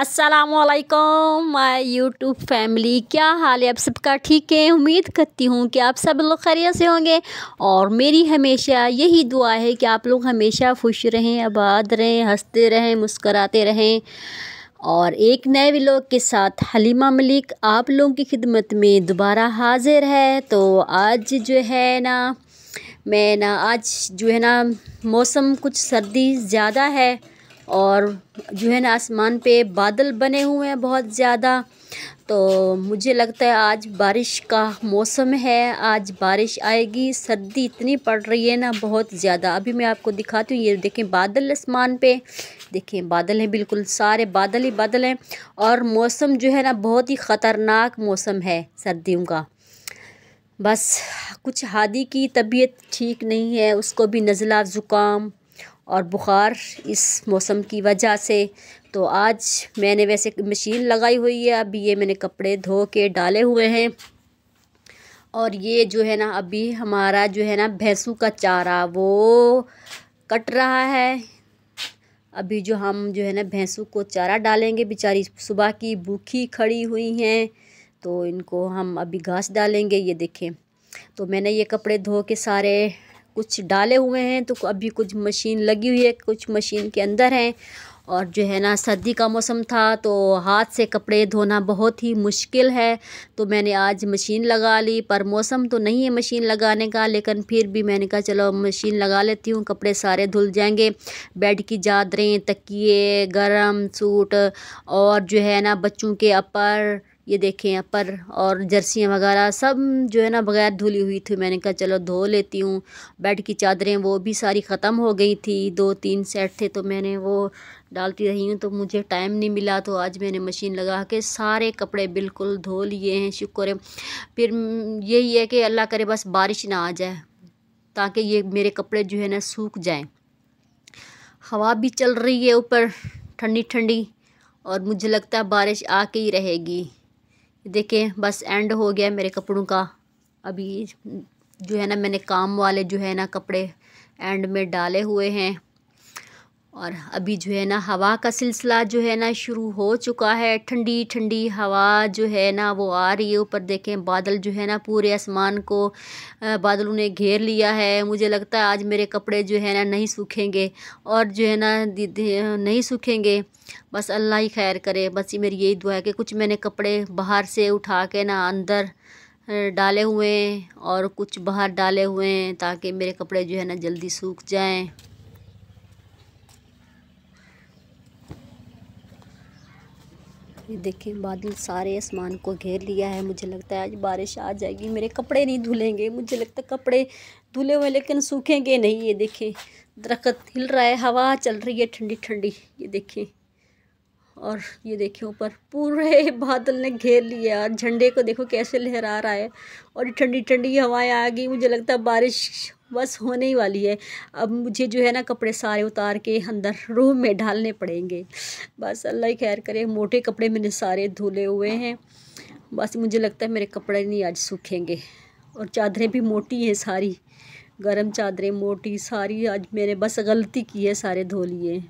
असलकम माई YouTube family क्या हाल है आप सबका ठीक है उम्मीद करती हूँ कि आप सब लोग खैरियत से होंगे और मेरी हमेशा यही दुआ है कि आप लोग हमेशा खुश रहें आबाद रहें हंसते रहें मुस्कराते रहें और एक नए व्लॉग के साथ हलीमा मलिक आप लोगों की खिदमत में दोबारा हाजिर है तो आज जो है ना मैं ना आज जो है ना मौसम कुछ सर्दी ज़्यादा है और जो है ना आसमान पे बादल बने हुए हैं बहुत ज़्यादा तो मुझे लगता है आज बारिश का मौसम है आज बारिश आएगी सर्दी इतनी पड़ रही है ना बहुत ज़्यादा अभी मैं आपको दिखाती हूँ ये देखें बादल आसमान पे देखें बादल हैं बिल्कुल सारे बादल ही बादल हैं और मौसम जो है ना बहुत ही ख़तरनाक मौसम है सर्दियों का बस कुछ हादी की तबीयत ठीक नहीं है उसको भी नज़ला ज़ुकाम और बुखार इस मौसम की वजह से तो आज मैंने वैसे मशीन लगाई हुई है अभी ये मैंने कपड़े धो के डाले हुए हैं और ये जो है ना अभी हमारा जो है ना भैंसों का चारा वो कट रहा है अभी जो हम जो है ना भैंसू को चारा डालेंगे बेचारी सुबह की भूखी खड़ी हुई हैं तो इनको हम अभी घास डालेंगे ये देखें तो मैंने ये कपड़े धो के सारे कुछ डाले हुए हैं तो अभी कुछ मशीन लगी हुई है कुछ मशीन के अंदर हैं और जो है ना सर्दी का मौसम था तो हाथ से कपड़े धोना बहुत ही मुश्किल है तो मैंने आज मशीन लगा ली पर मौसम तो नहीं है मशीन लगाने का लेकिन फिर भी मैंने कहा चलो मशीन लगा लेती हूँ कपड़े सारे धुल जाएंगे बेड की चादरें तकिए गरम सूट और जो है ना बच्चों के अपर ये देखें अपर और जर्सियाँ वगैरह सब जो है ना बग़ैर धुली हुई थी मैंने कहा चलो धो लेती हूँ बेड की चादरें वो भी सारी ख़त्म हो गई थी दो तीन सेट थे तो मैंने वो डालती रही हूँ तो मुझे टाइम नहीं मिला तो आज मैंने मशीन लगा के सारे कपड़े बिल्कुल धो लिए हैं शुक्र है फिर यही है कि अल्लाह करे बस बारिश ना आ जाए ताकि ये मेरे कपड़े जो है ना सूख जाएँ हवा भी चल रही है ऊपर ठंडी ठंडी और मुझे लगता है बारिश आके ही रहेगी देखें बस एंड हो गया मेरे कपड़ों का अभी जो है ना मैंने काम वाले जो है ना कपड़े एंड में डाले हुए हैं और अभी जो है ना हवा का सिलसिला जो है ना शुरू हो चुका है ठंडी ठंडी हवा जो है ना वो आ रही है ऊपर देखें बादल जो है ना पूरे आसमान को बादलों ने घेर लिया है मुझे लगता है आज मेरे कपड़े जो है ना नहीं सूखेंगे और जो है ना नहीं सूखेंगे बस अल्लाह ही खैर करे बस ये मेरी यही दुआ है कि कुछ मैंने कपड़े बाहर से उठा के ना अंदर डाले हुए हैं और कुछ बाहर डाले हुए हैं ताकि मेरे कपड़े जो है ना जल्दी सूख जाएँ ये देखें बादल सारे आसमान को घेर लिया है मुझे लगता है आज बारिश आ जाएगी मेरे कपड़े नहीं धुलेंगे मुझे लगता है कपड़े धुले हुए लेकिन सूखेंगे नहीं ये देखें दरख्त हिल रहा है हवा चल रही है ठंडी ठंडी ये देखें और ये देखिए ऊपर पूरे बादल ने घेर लिया और झंडे को देखो कैसे लहरा रहा है और ठंडी ठंडी हवाएं आ गई मुझे लगता है बारिश बस होने ही वाली है अब मुझे जो है ना कपड़े सारे उतार के अंदर रूम में डालने पड़ेंगे बस अल्लाह ही खैर करे मोटे कपड़े मैंने सारे धुले हुए हैं बस मुझे लगता है मेरे कपड़े नहीं आज सूखेंगे और चादरें भी मोटी हैं सारी गर्म चादरें मोटी सारी आज मैंने बस गलती की है सारे धो लिए